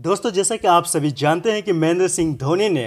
दोस्तों जैसा कि आप सभी जानते हैं कि महेंद्र सिंह धोनी ने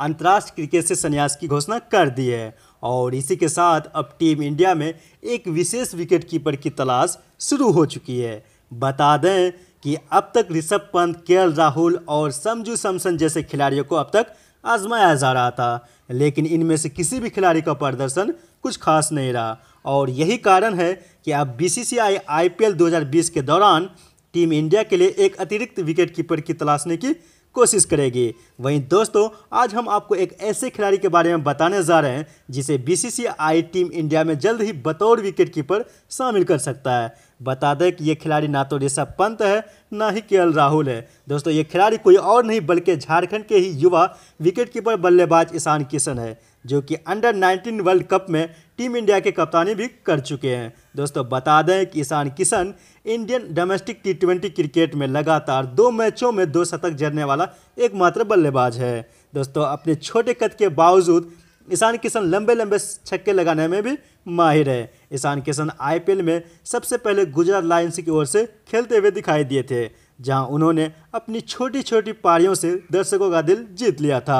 अंतर्राष्ट्रीय क्रिकेट से संन्यास की घोषणा कर दी है और इसी के साथ अब टीम इंडिया में एक विशेष विकेट कीपर की तलाश शुरू हो चुकी है बता दें कि अब तक ऋषभ पंत के राहुल और समझू सैमसन जैसे खिलाड़ियों को अब तक आजमाया जा रहा था लेकिन इनमें से किसी भी खिलाड़ी का प्रदर्शन कुछ खास नहीं रहा और यही कारण है कि अब बी दो आईपीएल 2020 के दौरान टीम इंडिया के लिए एक अतिरिक्त विकेट कीपर की तलाशने की कोशिश करेगी वहीं दोस्तों आज हम आपको एक ऐसे खिलाड़ी के बारे में बताने जा रहे हैं जिसे बीसीसीआई टीम इंडिया में जल्द ही बतौर विकेट कीपर शामिल कर सकता है बता दें कि ये खिलाड़ी ना तो ऋषभ पंत है ना ही के राहुल है दोस्तों ये खिलाड़ी कोई और नहीं बल्कि झारखंड के ही युवा विकेट कीपर बल्लेबाज ईशान किशन है जो कि अंडर 19 वर्ल्ड कप में टीम इंडिया के कप्तानी भी कर चुके हैं दोस्तों बता दें कि Ishan Kishan Indian domestic T twenty cricket में लगातार दो मैचों में दो शतक जड़ने वाला एकमात्र बल्लेबाज है दोस्तों अपने छोटे कद के बावजूद ईशान किशन लंबे लंबे छक्के लगाने में भी माहिर है ईशान किशन आईपीएल में सबसे पहले गुजरात लायंस की ओर से खेलते हुए दिखाई दिए थे जहां उन्होंने अपनी छोटी छोटी पारियों से दर्शकों का दिल जीत लिया था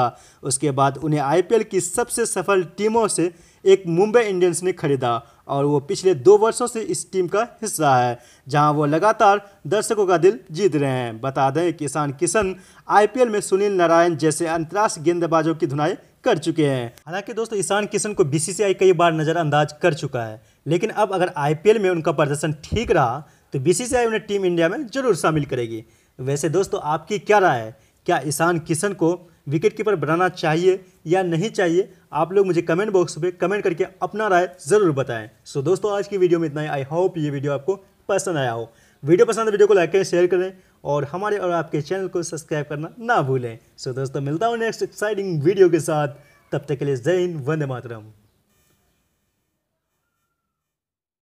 उसके बाद उन्हें आईपीएल की सबसे सफल टीमों से एक मुंबई इंडियंस ने खरीदा और वो पिछले दो वर्षों से इस टीम का हिस्सा है जहां वो लगातार दर्शकों का दिल जीत रहे हैं बता दें किसान किशन आईपीएल में सुनील नारायण जैसे अंतर्राष्ट्रीय गेंदबाजों की धुनाई कर चुके हैं हालांकि दोस्तों ईशान किशन को बीसीसीआई कई बार नज़रअंदाज कर चुका है लेकिन अब अगर आईपीएल में उनका प्रदर्शन ठीक रहा तो बी उन्हें टीम इंडिया में जरूर शामिल करेगी वैसे दोस्तों आपकी क्या राय है क्या ईशान किशन को विकेट कीपर बनाना चाहिए या नहीं चाहिए आप लोग मुझे कमेंट बॉक्स में कमेंट करके अपना राय ज़रूर बताएं सो so, दोस्तों आज की वीडियो में इतना ही आई होप ये वीडियो आपको पसंद आया हो वीडियो पसंद है वीडियो को लाइक करें शेयर करें और हमारे और आपके चैनल को सब्सक्राइब करना ना भूलें सो so, दोस्तों मिलता हूँ नेक्स्ट एक्साइटिंग वीडियो के साथ तब तक के लिए जय हिंद वंदे मातरम